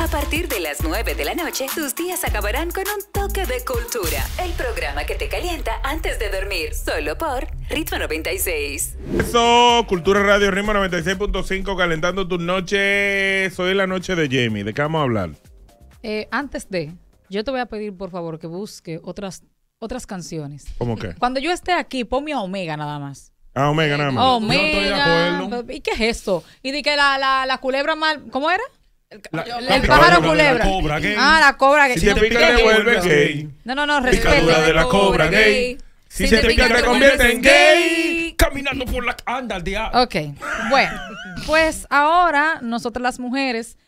A partir de las 9 de la noche, tus días acabarán con un toque de cultura. El programa que te calienta antes de dormir, solo por Ritmo 96. Eso, Cultura Radio Ritmo 96.5, calentando tus noches. Soy la noche de Jamie. ¿De qué vamos a hablar? Eh, antes de, yo te voy a pedir, por favor, que busque otras, otras canciones. ¿Cómo qué? Cuando yo esté aquí, ponme a Omega nada más. A Omega nada más. Omega. estoy ¿Y qué es eso? Y di que la, la, la culebra mal. ¿Cómo era? El, pájaro culebra. La cobra Ah, la cobra gay. Si te pica, te vuelve gay. No, no, no, la cobra gay. Si, te, pica, te convierte en gay. Caminando por la. Anda al diablo. Ok. Bueno, pues ahora nosotras las mujeres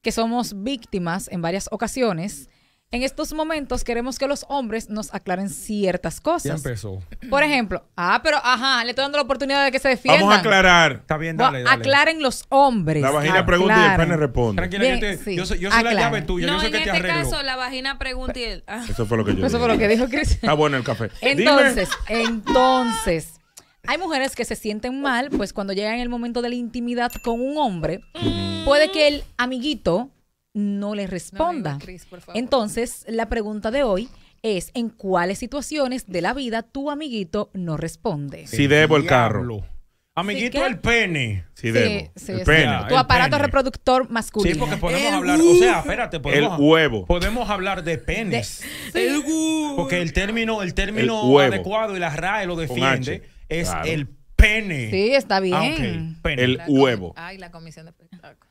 que somos víctimas en varias ocasiones en estos momentos queremos que los hombres nos aclaren ciertas cosas. Ya empezó. Por ejemplo, ah, pero ajá, le estoy dando la oportunidad de que se defienda. Vamos a aclarar. Está bien, dale, dale. Aclaren los hombres. La vagina pregunta y el pene responde. Tranquila, yo, yo, soy, yo la llave tuya, no, yo en este caso, la vagina pregunta y el... Ah. Eso fue lo que yo Eso fue lo que dijo Cris. Está bueno el café. Entonces, entonces... Hay mujeres que se sienten mal, pues cuando llegan el momento de la intimidad con un hombre, puede que el amiguito no le responda. Entonces, la pregunta de hoy es en cuáles situaciones de la vida tu amiguito no responde. Si debo el carro. Amiguito, el pene. si debo. Tu aparato reproductor masculino. Sí, porque podemos hablar. O sea, espérate, podemos. El huevo. Podemos hablar de penes. Porque el término, el término adecuado y la RAE lo defiende es el el pene. Sí, está ah, bien. El huevo. Ay, la comisión de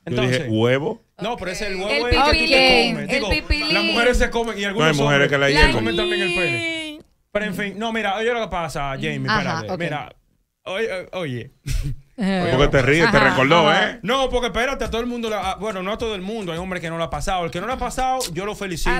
Entonces, Yo dije, ¿huevo? No, pero es el huevo el pipilín, que tú te comes. El las mujeres se comen y algunos. no hay mujeres que la, la comen también el pene. Pero en fin, no, mira, oye lo que pasa, Jamie, espérate. Mira, Oye, oye. Eh. Porque te ríes, te recordó, ¿eh? No, porque espérate, a todo el mundo, ah, bueno, no a todo el mundo, hay hombres que no lo ha pasado. El que no lo ha pasado, yo lo felicito.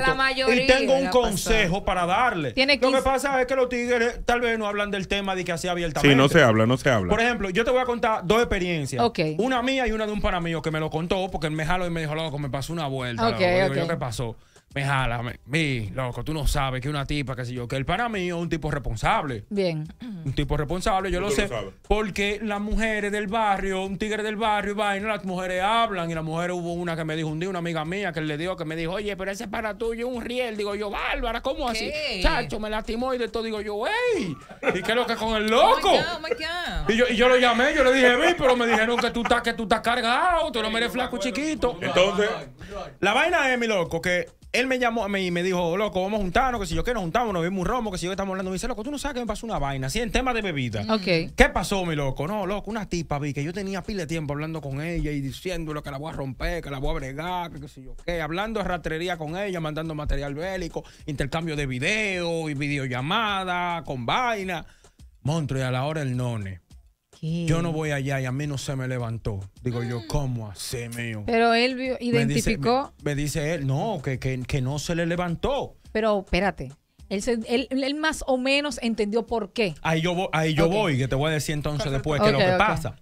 Y tengo un consejo para darle. lo que pasa es que los tigres tal vez no hablan del tema de que así abiertamente. Sí, no se habla, no se habla. Por ejemplo, yo te voy a contar dos experiencias. Una mía y una de un para mío que me lo contó porque él me jaló y me dijo, loco, me pasó una vuelta. Okay, okay. pasó? me jala, me, loco, tú no sabes que una tipa, que sé yo, que él para mí es un tipo responsable. Bien. Un tipo responsable, yo lo sé. porque las mujeres del barrio, un tigre del barrio, vaina, las mujeres hablan. Y la mujer hubo una que me dijo un día, una amiga mía, que le dio, que me dijo, oye, pero ese es para tuyo, un riel. Digo yo, Bárbara, ¿cómo así? Chacho, me lastimó y de todo. Digo yo, ey, ¿y qué es lo que con el loco? Oh oh y, yo, y yo lo llamé, yo le dije, vi, pero me dijeron que tú estás, que tú estás cargado, tú no eres flaco chiquito. Entonces, la vaina es, mi loco, que él me llamó a mí y me dijo, loco, vamos a juntarnos, que si yo que nos juntamos, nos vimos un romo, que si yo estamos hablando. Me dice, loco, tú no sabes que me pasó una vaina, ¿sí? en tema de bebida. ¿Qué pasó, mi loco? No, loco, una tipa vi que yo tenía pile de tiempo hablando con ella y diciéndole que la voy a romper, que la voy a bregar, que qué sé yo qué, hablando de ratería con ella, mandando material bélico, intercambio de video y videollamada con vaina. y a la hora el none. Yo no voy allá y a mí no se me levantó. Digo yo, mm. ¿cómo así, mío? Pero él identificó. Me dice, él, no, que, que, no se le levantó. Pero espérate. Él, más o menos entendió por qué. Ahí yo, ahí yo voy, que te voy a decir entonces después qué es lo que pasa.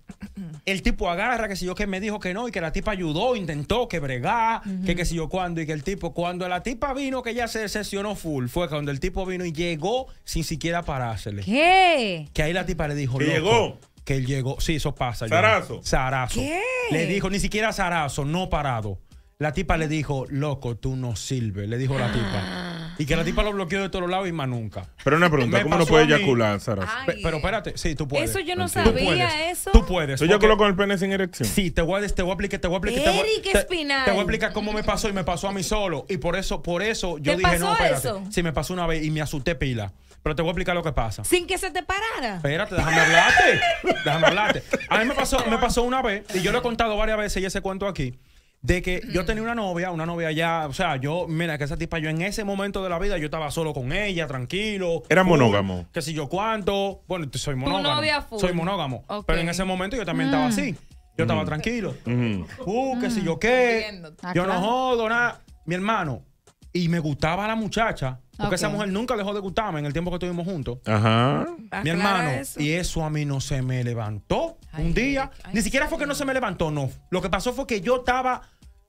El tipo agarra, que si yo que me dijo que no, y que la tipa ayudó, intentó que bregá, que que si yo cuándo, y que el tipo, cuando la tipa vino, que ya se decepcionó full, fue cuando el tipo vino y llegó sin siquiera parársele. ¿Qué? Que ahí la tipa le dijo, Loco, llegó que él llegó. Sí, eso pasa. Sarazo. Sarazo. Le dijo, ni siquiera Sarazo, no parado. La tipa le dijo, loco, tú no sirves. Le dijo la ah. tipa. Y que la tipa lo bloqueó de todos lados y más nunca. Pero una pregunta, ¿cómo no puede eyacular, Sarazo? pero espérate, sí, tú puedes. Eso yo no sabía, eso. Tú puedes. Yo yo con el pene sin erección? Sí, te voy a, te explicar, te voy a explicar. te Espinal. te voy a explicar cómo me pasó y me pasó a mí solo. Y por eso, por eso yo dije, no, Sí, me pasó una vez y me asusté pila pero te voy a explicar lo que pasa. Sin que se te parara. Espérate, déjame hablarte. déjame hablarte. A mí me pasó, me una vez, y yo lo he contado varias veces y ese cuento aquí de que yo tenía una novia, una novia ya, o sea, yo, mira, que esa tipa, yo en ese momento de la vida, yo estaba solo con ella, tranquilo. Era monógamo. Que si yo cuánto, bueno, soy monógamo. soy monógamo. Pero en ese momento yo también estaba mm. así. Yo estaba mm. tranquilo. Mm. Uh, que si yo qué. yo no ah, jodo nada. Mi hermano, y me gustaba la muchacha, porque esa mujer nunca dejó de gustarme en el tiempo que estuvimos juntos. Ajá. Ah, mi hermano. Y eso a mí no se me levantó un día. Ni siquiera fue que no se me levantó, no. Lo que pasó fue que yo estaba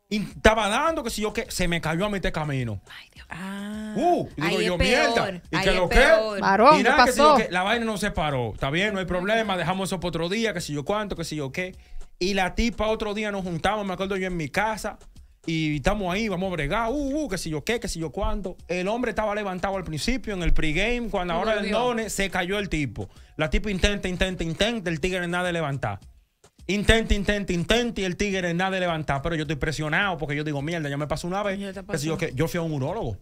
estaba dando que si yo que se me cayó a mí este camino. Ay, Dios. Ah, uh, y digo yo, mierda. Y que lo que. y nada, que La vaina no se paró. Está bien, no hay problema. Dejamos eso para otro día, que si yo cuánto, que si yo qué. Y la tipa otro día nos juntamos, me acuerdo yo en mi casa y estamos ahí, vamos a bregar, uh, uh, qué sé yo qué, qué si yo cuánto. El hombre estaba levantado al principio en el pregame, cuando ahora el se cayó el tipo. La tipa intenta, intenta, intenta, el tigre nada de levantar. Intenta, intenta, intenta y el tigre nada de levantar, pero yo estoy presionado porque yo digo, mierda, ya me pasó una vez, yo fui a un urólogo.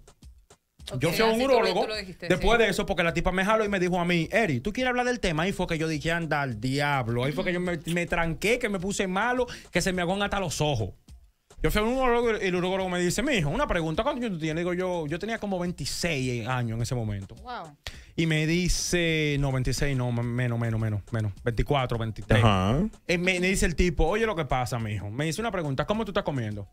yo fui a ah, un urólogo. después de eso, porque la tipa me jaló y me dijo a mí, Eri, ¿tú quieres hablar del tema? Ahí fue que yo dije, anda al diablo. Ahí fue que yo me, tranqué, que me puse malo, que se me agón hasta los ojos. Yo fui a un y el urologo me dice, mijo, una pregunta, ¿cuántos años tú tienes? Digo yo, yo tenía como 26 años en ese momento. Y me dice, no, 26, no, menos, menos, menos, menos, 24, 23. Y me, dice el tipo, oye, lo que pasa, Mi hijo, Me dice una pregunta, ¿cómo tú estás comiendo?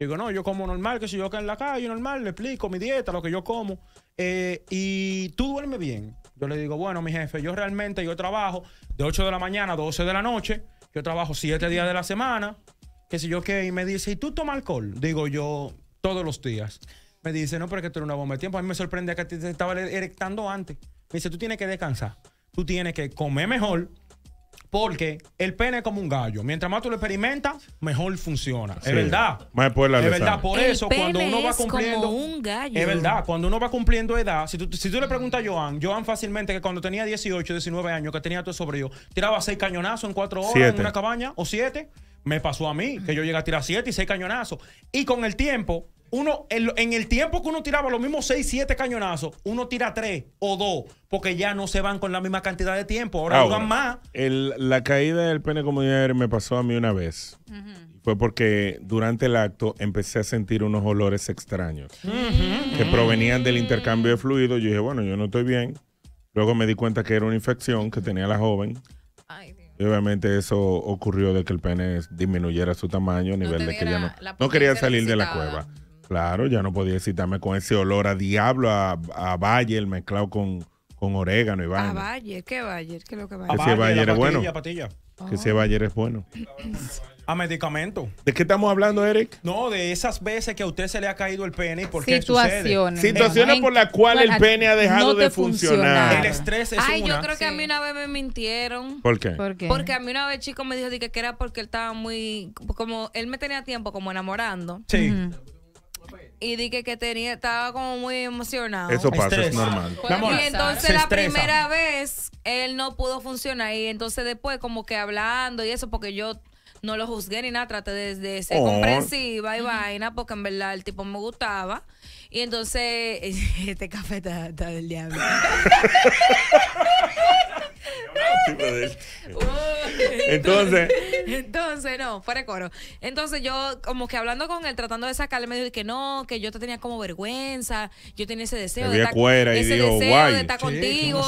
Digo, no, yo como normal, que si yo acá en la calle, normal, le explico mi dieta, lo que yo como. Eh, y tú duermes bien. Yo le digo, bueno, mi jefe, yo realmente, yo trabajo de 8 de la mañana a 12 de la noche. Yo trabajo 7 días de la semana que si yo qué, y me dice, ¿y tú tomas alcohol? Digo yo, todos los días. Me dice, no, pero que tú eres una bomba de tiempo. A mí me sorprende que te estaba er-, erectando antes. Me dice, tú tienes que descansar. Tú tienes que comer mejor. Porque el pene es como un gallo. Mientras más tú lo experimentas, mejor funciona. Es verdad. es verdad. Por eso, cuando uno va cumpliendo. Es un gallo. Es verdad. Cuando uno va cumpliendo edad, si tú, si tú le preguntas a Joan, Joan fácilmente que cuando tenía 18, 19 años, que tenía todo sobre yo, tiraba seis cañonazos en cuatro horas en una cabaña o siete. Me pasó a mí, que yo llegué a tirar siete y seis cañonazos. Y con el tiempo, uno, en, el tiempo que uno tiraba los mismos seis, siete cañonazos, uno tira tres o dos, porque ya no se van con la misma cantidad de tiempo. Ahora, no más. la caída del pene ayer me pasó a mí una vez. Fue porque durante el acto empecé a sentir unos olores extraños que provenían del intercambio de fluidos. Yo dije, bueno, yo no estoy bien. Luego me di cuenta que era una infección que tenía la joven. Ay, Dios. Y obviamente eso ocurrió de que el pene disminuyera su tamaño a nivel de que ya no, quería salir de la cueva. Claro, ya no podía excitarme con ese olor a diablo, a, Valle Bayer mezclado con, con orégano y vaina. A Bayer, ¿qué Bayer? ¿Qué es lo que Bayer? Que si ah. Bayer, es bueno. Que si Bayer es bueno. A medicamento. ¿De qué estamos hablando, Eric? No, de esas veces que a usted se le ha caído el pene y por Situaciones. Situaciones por las cuales el pene ha dejado de funcionar. El estrés es Ay, yo creo que a mí una vez me mintieron. ¿Por qué? Porque a mí una vez chico me dijo que era porque él estaba muy como él me tenía tiempo como enamorando. Sí. y dije que tenía, estaba como muy emocionado. Eso pasa, es normal. y entonces la primera vez él no pudo funcionar y entonces después como que hablando y eso porque yo no lo juzgué ni nada, traté de, ser oh. comprensiva y vaina, porque en verdad el tipo me gustaba. Y entonces, este café está del diablo. entonces, entonces, no, fuera de coro. Entonces yo, como que hablando con él, tratando de sacarle, me dijo que no, que yo te tenía como vergüenza, yo tenía ese deseo, de estar, ese digo, deseo de estar, contigo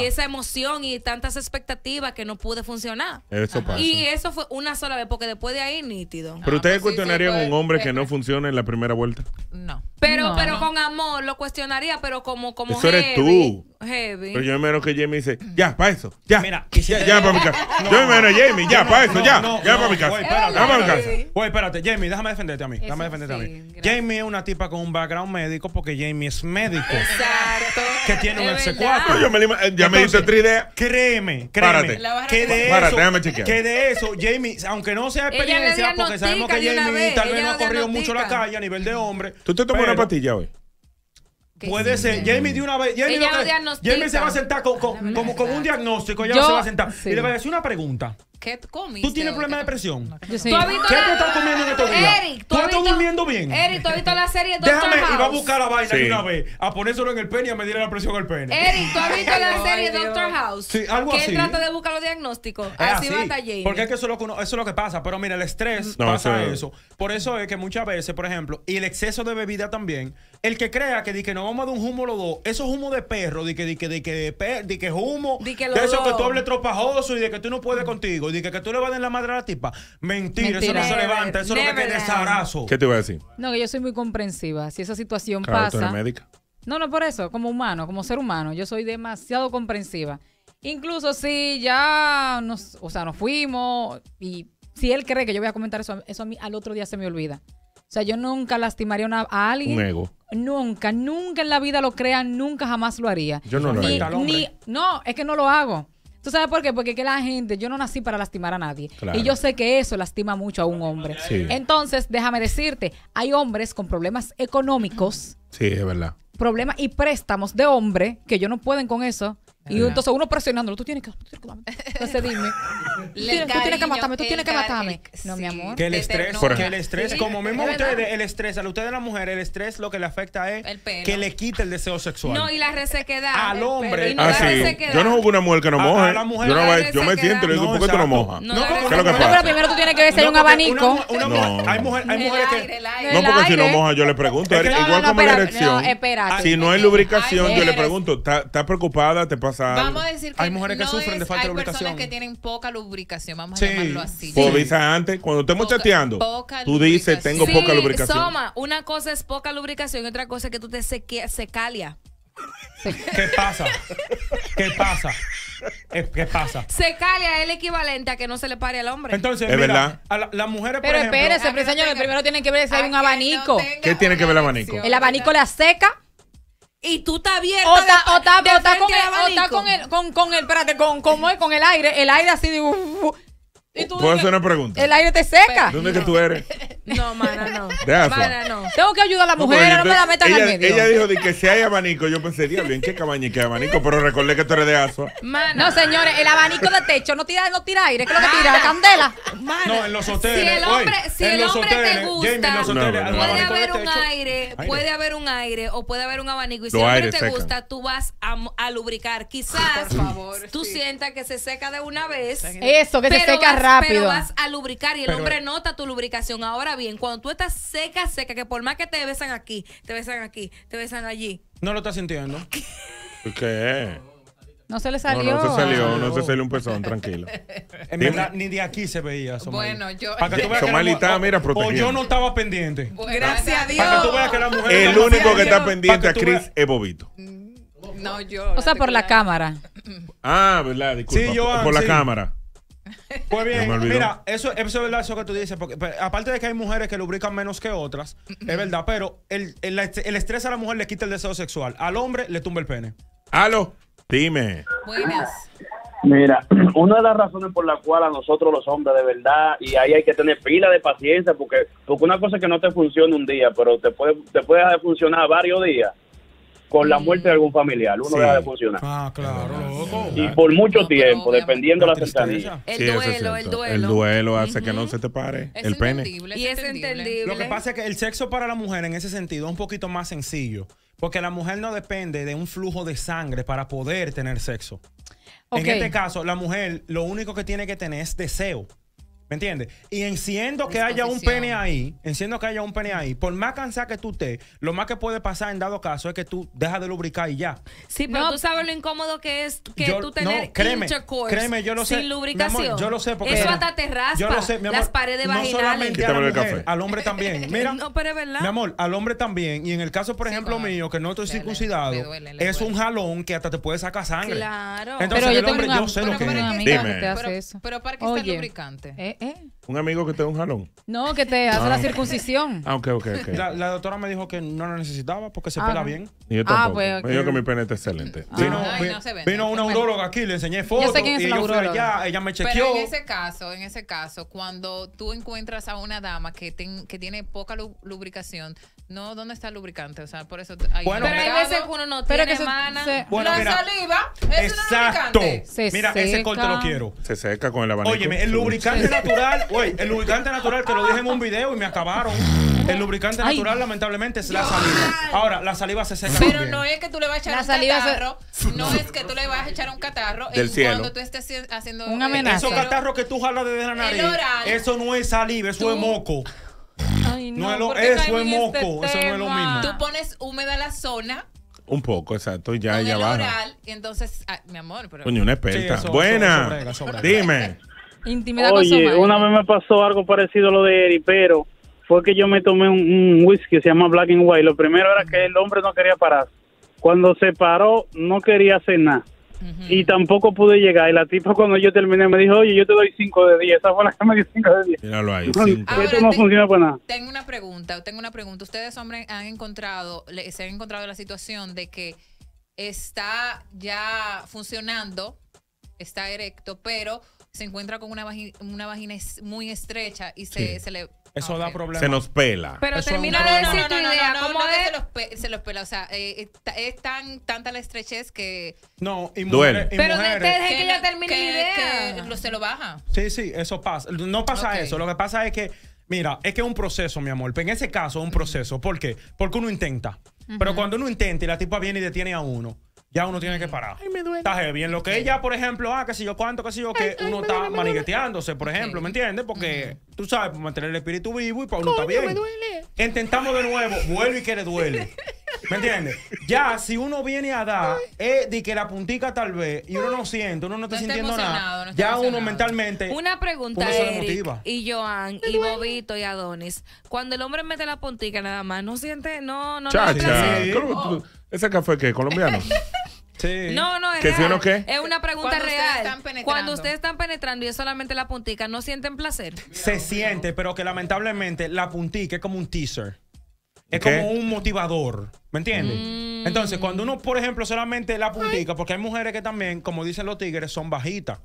y esa emoción y tantas expectativas que no pude funcionar. Eso pasa. Y eso fue una sola vez, porque después de ahí, nítido. Pero ah, ustedes pues cuestionarían a un hombre que no funciona en la primera vuelta. No. Pero, pero con amor lo cuestionaría, pero como, como Eso eres tú. Heavy. Pero yo menos que Jamie dice, ya, para eso, ya. Mira, ya, para mi casa. yo menos Jamie, ya, para eso, ya. No, déjame mi espérate. Jamie, déjame defenderte a mí. déjame defenderte a mí. Jamie es una tipa con un background médico porque Jamie es médico. Exacto. Que tiene un F4. ya me dice 3D. Créeme, créeme. Que de eso, déjame chequear. Que de eso, Jamie, aunque no sea experiencia, porque sabemos que Jamie tal vez no ha corrido mucho la calle a nivel de hombre. ¿Tú te tomas una pastilla hoy? Puede ser. Jamie de una vez. Jamie, se va a sentar con, ah, como, con un diagnóstico. Ella se va a sentar. Y le va a decir una pregunta. ¿Qué comiste? ¿Tú tienes problemas de presión? ¿Qué te estás comiendo en estos días? Eric, ¿tú, estás durmiendo bien? Eric, ¿tú has visto la serie Doctor House? Déjame, y va a buscar la vaina una vez, a ponérselo en el pene y a medir la presión al pene. Eric, ¿tú has visto la serie Doctor House? Sí, algo así. ¿Qué trata de buscar los diagnósticos. así, va va Porque es que eso es, lo que eso es lo que pasa. Pero mira, el estrés pasa eso. Por eso es que muchas veces, por ejemplo, y el exceso de bebida también, el que crea que di que no vamos a dar un humo los dos, eso es humo de perro, di que, di que, di que, di que, humo, de eso que tú hables tropajoso y de que tú no puedes contigo. Y Dije que tú le vas a dar la madre a la tipa. Mentira, eso no se levanta. Eso es lo que ¿Qué te voy a decir? No, que yo soy muy comprensiva. Si esa situación pasa. médica. No, no, por eso. Como humano, como ser humano, yo soy demasiado comprensiva. Incluso si ya nos, o sea, nos fuimos y si él cree que yo voy a comentar eso, eso a mí al otro día se me olvida. O sea, yo nunca lastimaría a alguien. Nunca, nunca en la vida lo crea, nunca jamás lo haría. Yo no lo haría. no, es que no lo hago. ¿Tú sabes por qué? Porque que la gente, yo no nací para lastimar a nadie. Y yo sé que eso lastima mucho a un hombre. Entonces, déjame decirte, hay hombres con problemas económicos. Sí, es verdad. Problemas y préstamos de hombre que yo no pueden con eso. Y entonces uno presionándolo, tú tienes que, tú tienes que matarme. Entonces dime, tú tienes, que matarme, tú tienes que matarme. No, mi amor. Que el estrés, que el estrés como mismo ustedes, el estrés, a ustedes las mujeres, el estrés lo que le afecta es que le quita el deseo sexual. No, y la resequedad. Al hombre. Ah, yo no juego una mujer que no moja Yo, no, yo me siento le digo, ¿por qué tú no mojas? No, pero primero tú tienes que hay un abanico. No, hay mujeres que... No, porque si no moja, yo le pregunto. Igual como la erección. Si no hay lubricación, yo le pregunto, ¿estás preocupada? ¿Te Vamos a decir que hay mujeres que sufren de falta de lubricación. Hay personas que tienen poca lubricación, vamos a llamarlo así. Pues, antes, cuando estemos chateando, tú dices, tengo poca lubricación. una cosa es poca lubricación y otra cosa es que tú te secalia. ¿Qué pasa? ¿Qué pasa? ¿Qué pasa? Se calia el equivalente a que no se le pare al hombre. Entonces, es verdad. las mujeres, Pero espérese, primero tienen que ver si hay un abanico. ¿Qué tiene que ver el abanico? El abanico la seca y tú estás abierta. O está, o está, con, el, con, con, el, espérate, con, con, con el aire, el aire así de. Uh, uh, uh. y tú, ¿Puedo hacer una pregunta? El aire te seca. ¿Dónde que tú eres? No, mana, no. Mana, no. Tengo que ayudar a la mujer, no, no me la metan ella, al medio. Ella dijo de que si hay abanico, yo pensé, bien ¿en qué cabaña y abanico? Pero recordé que tú eres de aso. No, señores, el abanico de techo no tira, no tira aire, es que lo que tira, ¿La candela. No, en los hoteles. Si el hombre, si el hombre te gusta, puede haber un aire, puede haber un aire o puede haber un abanico. Y si el hombre te gusta, tú vas a, lubricar. Quizás por favor, tú sientas que se seca de una vez. Eso, que se seca rápido. Pero vas a lubricar y el hombre eh. nota tu lubricación. Ahora bien cuando tú estás seca, seca, que por más que te besan aquí, te besan aquí, te besan allí. No lo estás sintiendo. ¿Qué? No se le salió. No, se salió, no se salió un pezón, tranquilo. ni de aquí se veía Bueno, yo. somalita mira, protegida. O yo no estaba pendiente. gracias a Dios. El único que está pendiente a Cris es Bobito. Mm, no, yo. O sea, por la cámara. Ah, ¿verdad? Disculpa. Sí, yo, por ah, la cámara. Pues bien, mira, eso, eso, es verdad eso que tú dices, porque pues, aparte de que hay mujeres que lubrican menos que otras, es verdad, pero el, estrés a la mujer le quita el deseo sexual, al hombre le tumba el pene. Aló, dime. Mira, una de las razones por la cual a nosotros los hombres de verdad, y ahí hay que tener pila de paciencia, porque, porque una cosa que no te funciona un día, pero te puede, te puede dejar funcionar varios días con la mm. muerte de algún familiar. Uno deja de funcionar. Ah, claro, Y por mucho tiempo, dependiendo de la cercanía. El, duelo, el duelo, el duelo. hace que no se te pare el pene. Y es entendible. Lo que pasa es que el sexo para la mujer en ese sentido es un poquito más sencillo. Porque la mujer no depende de un flujo de sangre para poder tener sexo. En este caso, la mujer lo único que tiene que tener es deseo. ¿Me entiendes? Y enciendo que haya un pene ahí, enciendo que haya un pene ahí, por más cansada que tú estés, lo más que puede pasar en dado caso es que tú dejas de lubricar y ya. Sí, pero tú sabes lo incómodo que es que tú tener no, créeme, créeme, yo lo sé. sin lubricación. yo lo sé porque... Eso hasta te raspa yo lo sé, las paredes no Solamente al hombre también. Mira, no, pero es verdad. Mi amor, al hombre también. Y en el caso, por ejemplo, mío, que no estoy circuncidado, es un jalón que hasta te puede sacar sangre. Claro. Entonces, el yo hombre, yo sé lo que es. Pero para que esté lubricante. Eh, ¿eh? Un amigo que te da un jalón. No, que te hace la ah. circuncisión. Ah, ok, ok, ok. La, doctora me dijo que no lo necesitaba porque se pega ah. pela bien. Y yo ah, tampoco. Ah, pues, Me dijo que mi pene está excelente. vino, no vino una urologa aquí, le enseñé fotos. y yo fui allá, ella me chequeó. Pero en ese caso, en ese caso, cuando tú encuentras a una dama que, que tiene poca lubricación, no, ¿dónde está el lubricante? O sea, por eso hay bueno, Pero hay veces uno no tiene que Se, la saliva es exacto. un lubricante. mira, ese corte lo quiero. Se seca con el abanico. Oye, el lubricante natural el lubricante natural, te lo dije en un video y me acabaron. El lubricante natural, lamentablemente, es la saliva. Ahora, la saliva se seca. Pero no es que tú le vas a echar un saliva catarro. No es que tú le vas a echar un catarro Del cielo. cuando tú estés haciendo una este amenaza. Eso catarro que tú jalas desde la nariz. Eso no es saliva, eso es moco. Ay, no, es eso es este moco, eso no es lo mismo. Tú pones húmeda la zona un poco, exacto. Ya, ya va. Entonces, ah, mi amor, pero. Coño, una experta. Buena. Dime. Intimidad Oye, con una vez me pasó algo parecido a lo de Eri, pero fue que yo me tomé un, whisky que se llama Black and White. Lo primero era que el hombre no quería parar. Cuando se paró, no quería hacer nada. Y tampoco pude llegar. Y la tipa, cuando yo terminé, me dijo: Oye, yo te doy cinco de 10. Esa fue la que me dio 5 de 10. Míralo ahí. esto no funciona para nada. Tengo una pregunta. Tengo una pregunta. Ustedes, hombres, han encontrado, se han encontrado la situación de que está ya funcionando, está erecto, pero se encuentra con una, vagina, una vagina muy estrecha y se, le eso da problemas. Se nos pela. Pero termina de decir tu idea. ¿Cómo Se los, pela. O sea, eh, eh, es tan tanta la estrechez que. No, y mujeres. Duele. Pero desde que, que termine la idea. se lo baja. Sí, sí, eso pasa. No pasa eso. Lo que pasa es que, mira, es que es un proceso, mi amor. Pero en ese caso es un proceso. ¿Por qué? Porque uno intenta. Pero cuando uno intenta y la tipa viene y detiene a uno, ya uno tiene que parar. Ay, me duele. Está heavy. En lo que ella, por ejemplo, ah, qué sé yo cuánto, qué sé yo, que uno está duele, por ejemplo, ¿me entiendes? Porque tú sabes, mantener el espíritu vivo y para uno está bien. me duele. Intentamos de nuevo, vuelve y que le duele. ¿Me entiendes? Ya, si uno viene a dar, es de que la puntica tal vez, y uno no siente, uno no está sintiendo nada, ya uno mentalmente. Una pregunta, y Joan, y Bobito, y Adonis. Cuando el hombre mete la puntica nada más, no siente, no, no. no oh. ¿ese café qué? ¿Colombiano? No, no, es ¿Que Es una pregunta real. Cuando ustedes están penetrando y es solamente la puntica, ¿no sienten placer? Se siente, pero que lamentablemente la puntica es como un teaser. Es como un motivador, ¿me entiendes? Mm. Entonces, cuando uno, por ejemplo, solamente la puntica, porque hay mujeres que también, como dicen los tigres, son bajitas.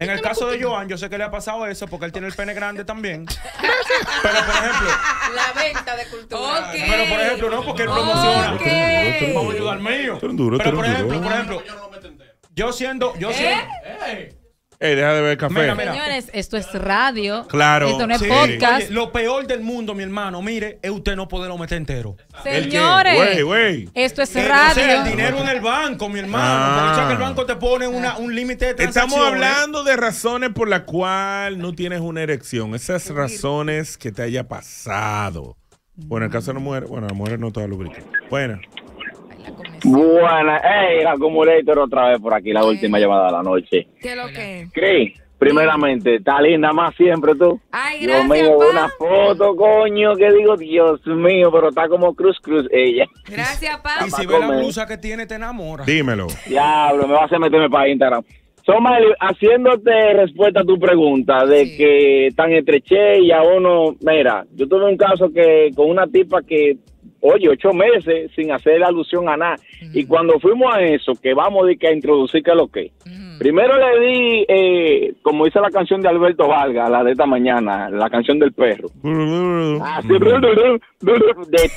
En el caso de Joan, yo sé que le ha pasado eso porque él tiene el pene grande también. Pero por ejemplo. La venta de cultura. Pero por ejemplo, no, porque él promociona. Vamos a ayudar al mío. Pero por ejemplo, por ejemplo, yo siendo, yo ¿Eh? siendo. ¿Eh? deja de beber café. Señores, esto es radio. Claro. Esto no es podcast. lo peor del mundo, mi hermano, mire, es usted no poderlo meter entero. Señores, esto es radio. el dinero en el banco, mi hermano. el banco te pone ah. un límite de Estamos hablando de razones por las cuales no tienes una erección. Esas razones que te haya pasado. Bueno, en el caso de las mujeres, bueno, la mujeres no todas lubrica Bueno. Buena, hey, acumulator otra vez por aquí, la última llamada de la noche. ¿Qué lo que? Cris, primeramente, está linda más siempre tú. Ay, gracias, mío, una foto, coño, que digo, Dios mío, pero está como cruz cruz ella. Gracias, pa. Y si ve la blusa que tiene, te enamora. Dímelo. Diablo, me vas a meterme para Instagram. Somali, haciéndote respuesta a tu pregunta de que tan estreché y a uno, mira, yo tuve un caso que con una tipa que oye, ocho meses sin hacer alusión a nada. Y cuando fuimos a eso, que vamos de que a introducir que lo que. Primero le di, eh, como dice la canción de Alberto Valga, la de esta mañana, la canción del perro. de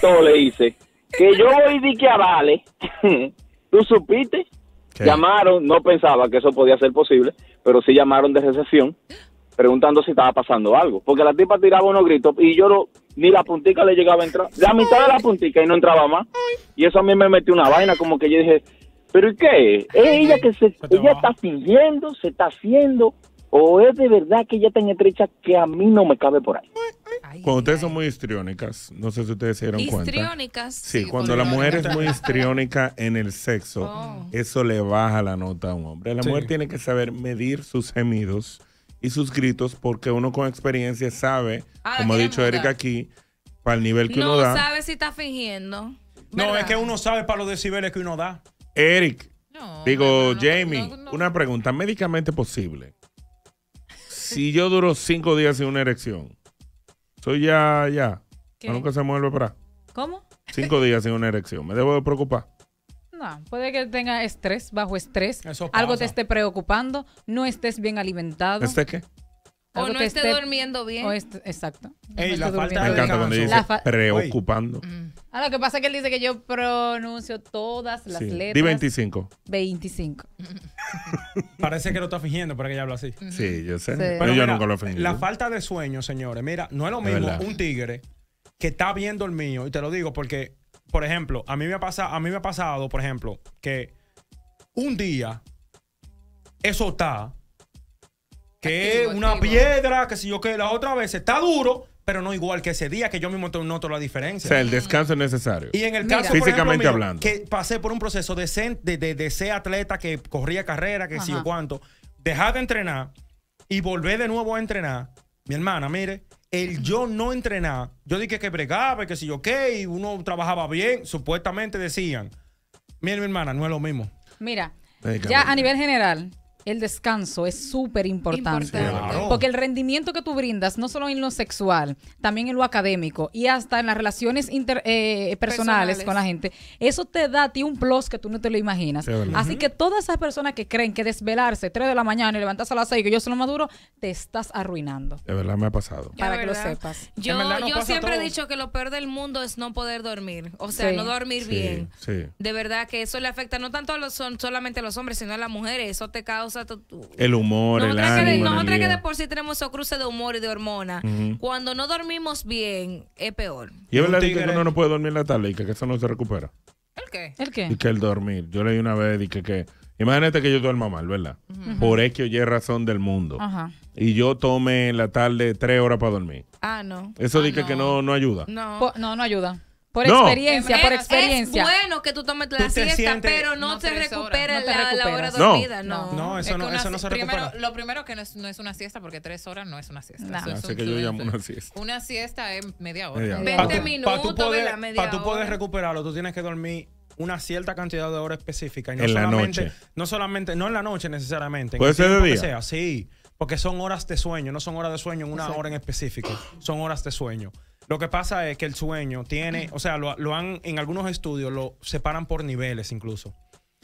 todo le hice. Que yo hoy di que a vale. ¿Tú supiste? Llamaron, no pensaba que eso podía ser posible, pero sí llamaron de recesión preguntando si estaba pasando algo. Porque la tipa tiraba unos gritos y yo ni la puntica le llegaba a entrar. La mitad de la puntica y no entraba más. Y eso a mí me metió una vaina, como que yo dije, ¿pero y qué? ¿Es ella que se, ella está fingiendo, se está haciendo? ¿O es de verdad que ella está en estrecha que a mí no me cabe por ahí? Cuando ustedes son muy histriónicas, no sé si ustedes se dieron cuenta. Histriónicas. Sí, cuando la mujer es muy histriónica en el sexo, oh. eso le baja la nota a un hombre. La mujer tiene que saber medir sus gemidos y sus gritos porque uno con experiencia sabe, ah, como ha dicho Eric aquí, para el nivel que uno da. No sabe si está fingiendo. No, es que uno sabe para los decibeles que uno da. Eric, digo, Jamie, una pregunta médicamente posible. si yo duro cinco días sin una erección, soy ya, ya. ¿Qué? Nunca se mueve para. ¿Cómo? Cinco días sin una erección. ¿Me debo preocupar? Puede que tenga estrés, bajo estrés. algo te esté preocupando, no estés bien alimentado. ¿Este qué? O no esté, durmiendo bien. Este, exacto. Me encanta cuando dice preocupando. Mm. Ah, lo que pasa es que él dice que yo pronuncio todas las letras. Di 25. 25. Parece que lo está fingiendo para que ella habla así. Sí, yo sé. Pero, yo nunca lo fingí. La falta de sueño, señores. Mira, no es lo mismo un tigre que está bien dormido, y te lo digo porque por ejemplo, a mí me ha pasado, a mí me ha pasado, por ejemplo, que un día eso está que una piedra, que si yo que la otra vez está duro, pero no igual que ese día que yo mismo noto la diferencia. O sea, el descanso es necesario. Y en el caso por físicamente que pasé por un proceso de ser, de, atleta que corría carrera, que si cuánto, dejar de entrenar y volver de nuevo a entrenar. Mi hermana, mire, el yo no entrenaba, yo dije que bregaba, que si yo qué, y uno trabajaba bien, supuestamente decían, mira mi hermana, no es lo mismo. Mira, ya a nivel general, el descanso es súper importante. Porque el rendimiento que tú brindas, no solo en lo sexual, también en lo académico y hasta en las relaciones inter, eh, personales, con la gente, eso te da a ti un plus que tú no te lo imaginas. Así que todas esas personas que creen que desvelarse 3 de la mañana y levantarse a las 6, que yo soy lo maduro, te estás arruinando. De verdad me ha pasado. Para que lo sepas. Yo, siempre he dicho que lo peor del mundo es no poder dormir. O sea, no dormir bien. De verdad que eso le afecta no tanto a los, solamente a los hombres, sino a las mujeres. Eso te causa el humor, el ánimo. Que de, por sí tenemos esos cruces de humor y de hormonas, cuando no dormimos bien, es peor. Y es verdad que uno no puede dormir en la tarde y que eso no se recupera. ¿El qué? ¿El qué? Y que el dormir. Yo leí una vez y que, que imagínate que yo duermo mal, ¿verdad? Por X o Y razón del mundo. Ajá. Y yo tome en la tarde tres horas para dormir. Ah, no. Eso ah, dice que no, no ayuda. No. no, no ayuda. Por experiencia, por experiencia. Es bueno que tú tomes la siesta, pero no, te recupera la, hora dormida. No, no, eso, no, eso no se recupera. Lo primero que no es, una siesta, porque tres horas no es una siesta. No. es que yo llamo una siesta. Una siesta es media hora. 20 minutos, para tú poder, media Para tú poder recuperarlo, tú tienes que dormir una cierta cantidad de horas específicas. No en la noche. No solamente, no en la noche necesariamente. Puede ser de sea, sí, porque son horas de sueño, no son horas de sueño en una hora en específico. Son horas de sueño. Lo que pasa es que el sueño tiene, o sea, lo, lo han, en algunos estudios lo separan por niveles incluso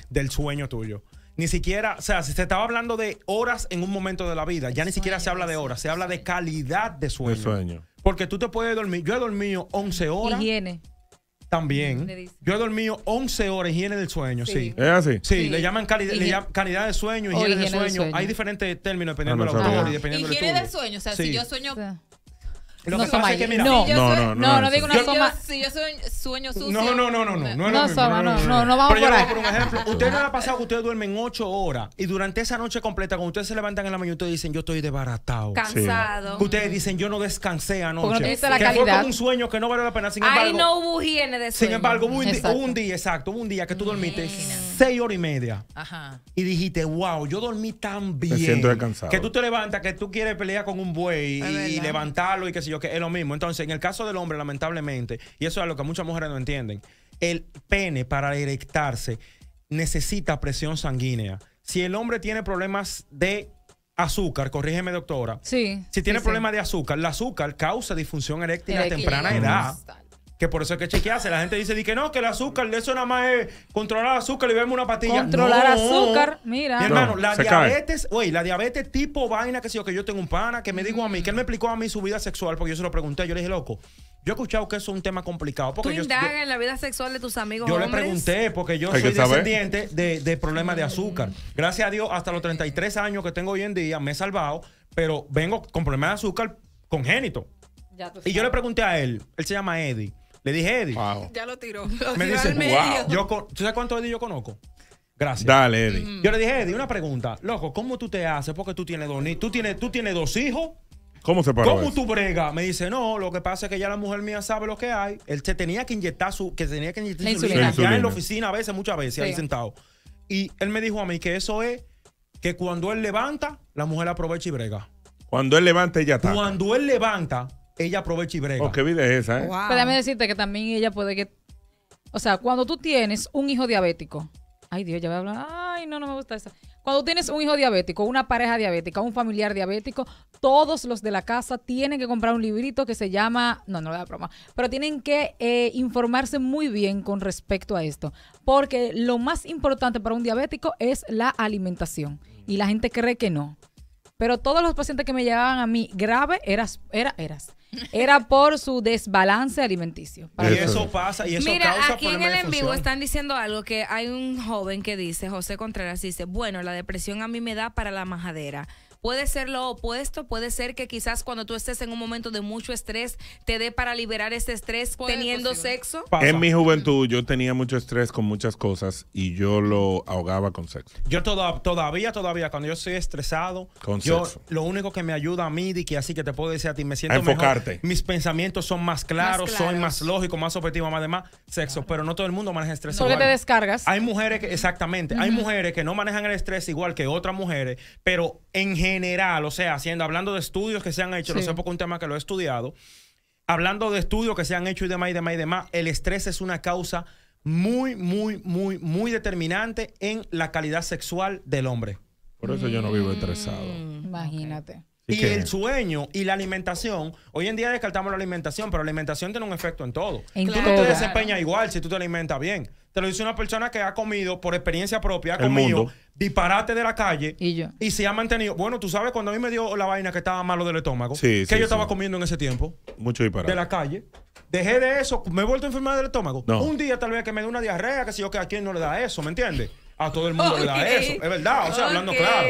del sueño tuyo. Ni siquiera, o sea, si se estaba hablando de horas en un momento de la vida, ya ni siquiera se habla de horas, se habla de calidad de sueño. De sueño. Porque tú te puedes dormir. Yo he dormido 11 horas. Higiene. También. Yo he dormido 11 horas higiene del sueño, sí. ¿Es así? Sí, le llaman calidad, de sueño, higiene, del sueño. Hay diferentes términos dependiendo ah, del y dependiendo Higiene del sueño, o sea, si yo sueño lo no que pasa es que, mira, no, no, no, no, no digo una soma. Si yo sueño sucio. No, no, no, no, no. No, no, soma, no, no, no vamos por ahí. Por un ejemplo, usted no ha pasado que ustedes duermen 8 horas y durante esa noche completa, cuando ustedes se levantan en la mañana, ustedes dicen, yo estoy desbaratado. Cansado. Ustedes dicen, yo no descansé anoche. Porque no la calidad. fue como un sueño que no vale la pena. Sin embargo, Ahí no hubo higiene de sueño. Sin embargo, hubo un día, exacto, hubo un día que tú dormiste 6 horas y media. Ajá. Y dijiste, wow, yo dormí tan bien. Me siento descansado. Que tú te levantas, que tú quieres pelear con un buey y levantarlo y que yo que es lo mismo. Entonces, en el caso del hombre, lamentablemente, y eso es lo que muchas mujeres no entienden, el pene para erectarse necesita presión sanguínea. Si el hombre tiene problemas de azúcar, corrígeme doctora. Sí. Si tiene problemas de azúcar, el azúcar causa disfunción eréctil a temprana edad que por eso es que chequearse. La gente dice di que no, que el azúcar, de eso nada más es controlar el azúcar y vemos una patilla Controlar azúcar, mira. Mi hermano, la diabetes, oye, la diabetes tipo vaina, que si yo, que yo tengo un pana que me dijo a mí, que él me explicó a mí su vida sexual, porque yo se lo pregunté, yo le dije, loco, yo he escuchado que eso es un tema complicado. Porque ¿Tú yo, en la vida sexual de tus amigos Yo le pregunté, porque yo soy descendiente de, problemas de azúcar. Gracias a Dios, hasta los 33 años que tengo hoy en día, me he salvado, pero vengo con problemas de azúcar congénito. y yo le pregunté a él, él se llama Eddie, le dije Eddie. Ya lo tiró. me dice, ¿tú sabes cuánto Eddie yo conozco? Gracias. Dale, Eddie. Mm. Yo le dije, Eddie, una pregunta. Loco, ¿cómo tú te haces? Porque tú tienes dos, tú tienes, tú tienes dos hijos. ¿Cómo se paró? ¿Cómo tú brega? Me dice, no, lo que pasa es que ya la mujer mía sabe lo que hay. Él se tenía que inyectar su, que tenía que inyectar la insulina. Ya en la oficina a veces, muchas veces, ahí sentado. Y él me dijo a mí que eso es que cuando él levanta, la mujer aprovecha y brega. Cuando él levanta, ella está. Cuando él levanta, ella aprovecha y brega. Oh, qué vida es esa, ¿eh? Pero déjame decirte que también ella puede que. O sea, cuando tú tienes un hijo diabético. Ay, Dios, ya voy a hablar. Ay, no, no me gusta eso. Cuando tienes un hijo diabético, una pareja diabética, un familiar diabético, todos los de la casa tienen que comprar un librito que se llama, no, no le da broma, pero tienen que eh, informarse muy bien con respecto a esto, porque lo más importante para un diabético es la alimentación y la gente cree que no. Pero todos los pacientes que me llevaban a mí grave eras, era, eras. Era por su desbalance alimenticio. Y eso pasa y eso Mira, aquí en el en vivo están diciendo algo que hay un joven que dice, José Contreras dice, bueno, la depresión a mí me da para la majadera. Puede ser lo opuesto, puede ser que quizás cuando tú estés en un momento de mucho estrés, te dé para liberar ese estrés teniendo sexo. En mi juventud yo tenía mucho estrés con muchas cosas y yo lo ahogaba con sexo. Yo todavía, todavía, cuando yo soy estresado, con yo, lo único que me ayuda a mí, y que así que te puedo decir a ti, me siento a enfocarte. Mis pensamientos son más claros, son más lógicos, más objetivos, más demás, sexo, pero no todo el mundo maneja estrés. Porque te descargas. Hay mujeres que, exactamente, hay mujeres que no manejan el estrés igual que otras mujeres, pero en general general, o sea, haciendo, hablando de estudios que se han hecho, lo no sé poco un tema que lo he estudiado, hablando de estudios que se han hecho y demás y demás y demás, el estrés es una causa muy, muy, muy, muy determinante en la calidad sexual del hombre. Por eso yo no vivo estresado. Mm, imagínate. Y, el sueño y la alimentación. Hoy en día descartamos la alimentación, pero la alimentación tiene un efecto en todo. tú no te desempeñas igual si tú te alimentas bien. Te lo dice una persona que ha comido por experiencia propia, ha comido disparate de la calle Y se ha mantenido. Bueno, tú sabes, cuando a mí me dio la vaina que estaba malo del estómago, que yo estaba comiendo en ese tiempo, mucho disparate. de la calle. Dejé de eso, me he vuelto enfermo del estómago. Un día tal vez que me dé una diarrea, que si yo que a quién no le da eso, ¿me entiendes? A todo el mundo le da eso, es verdad, o sea, hablando claro.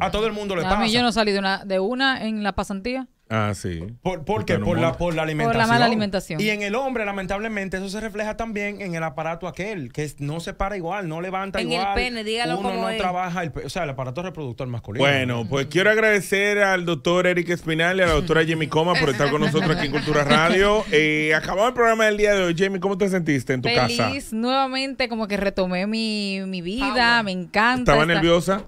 A, todo, el mundo le A mí yo no salí una, de una en la pasantía. Ah, sí. ¿Por, por qué? Por la, por la alimentación. la mala alimentación. Y en el hombre, lamentablemente, eso se refleja también en el aparato aquel, que no se para igual, no levanta igual. En el pene, dígalo Uno como no trabaja, el, o sea, el aparato reproductor masculino. Bueno, pues quiero agradecer al doctor Eric Espinal y a la doctora Jamie Coma por estar con nosotros aquí en Cultura Radio. Eh, acabamos el programa del día de hoy. Jimmy, ¿cómo te sentiste en tu casa? Feliz, nuevamente como que retomé mi, vida, me encanta. ¿Estaba nerviosa?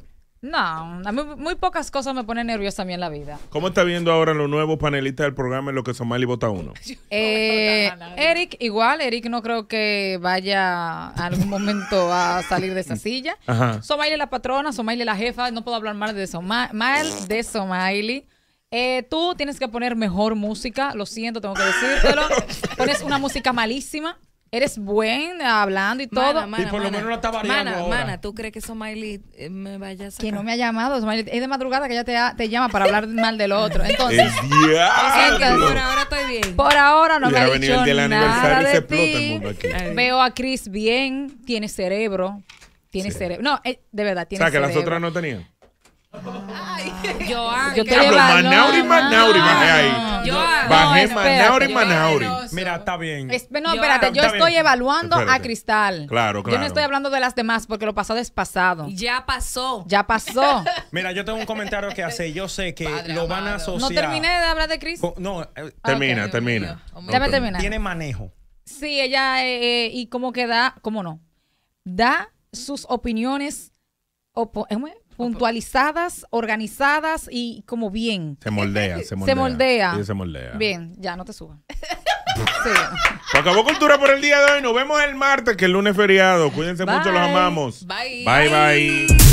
No, a mí muy pocas cosas me ponen nerviosa a mí en la vida. ¿Cómo está viendo ahora los nuevos panelistas del programa en lo que Somali vota uno? Eric, igual, Eric no creo que vaya a algún momento a salir de esa silla. Somali la patrona, Somali la jefa, no puedo hablar mal de, Somaly. mal de Eh, tú tienes que poner mejor música, lo siento, tengo que decírtelo. Pones una música malísima eres buena hablando y todo. y por lo menos no está variando Mana, mana, ¿tú crees que Somaili eh, me vaya a sacar? Que no me ha llamado, Somaili. Es de madrugada que ella te, te llama para hablar mal del otro. Entonces, por ahora estoy bien. Por ahora no me ha dicho nada de se Veo a Chris bien, tiene cerebro. Tiene cerebro. No, eh, de verdad, tiene cerebro. O sea, que las otras no tenían. Ay, yo te Manauri, Manauri, bajé Manauri, Manauri. Mira, está bien. no, espérate, yo estoy evaluando a Cristal. Claro, claro. Yo no estoy hablando de las demás porque lo pasado es pasado. Ya pasó. Ya pasó. Mira, yo tengo un comentario que hace Yo sé que lo van a asociar. No terminé de hablar de Cristal? No, eh, termina, termina. Déjame terminar. Tiene manejo. Sí, ella, eh, eh, y como que da, ¿cómo no? Da sus opiniones. o puntualizadas, organizadas y como bien. Se moldea, se moldea. Se moldea. Bien, ya no te subas. acabó Cultura por el día de hoy. Nos vemos el martes, que el lunes feriado. Cuídense mucho, los amamos. bye. bye. bye.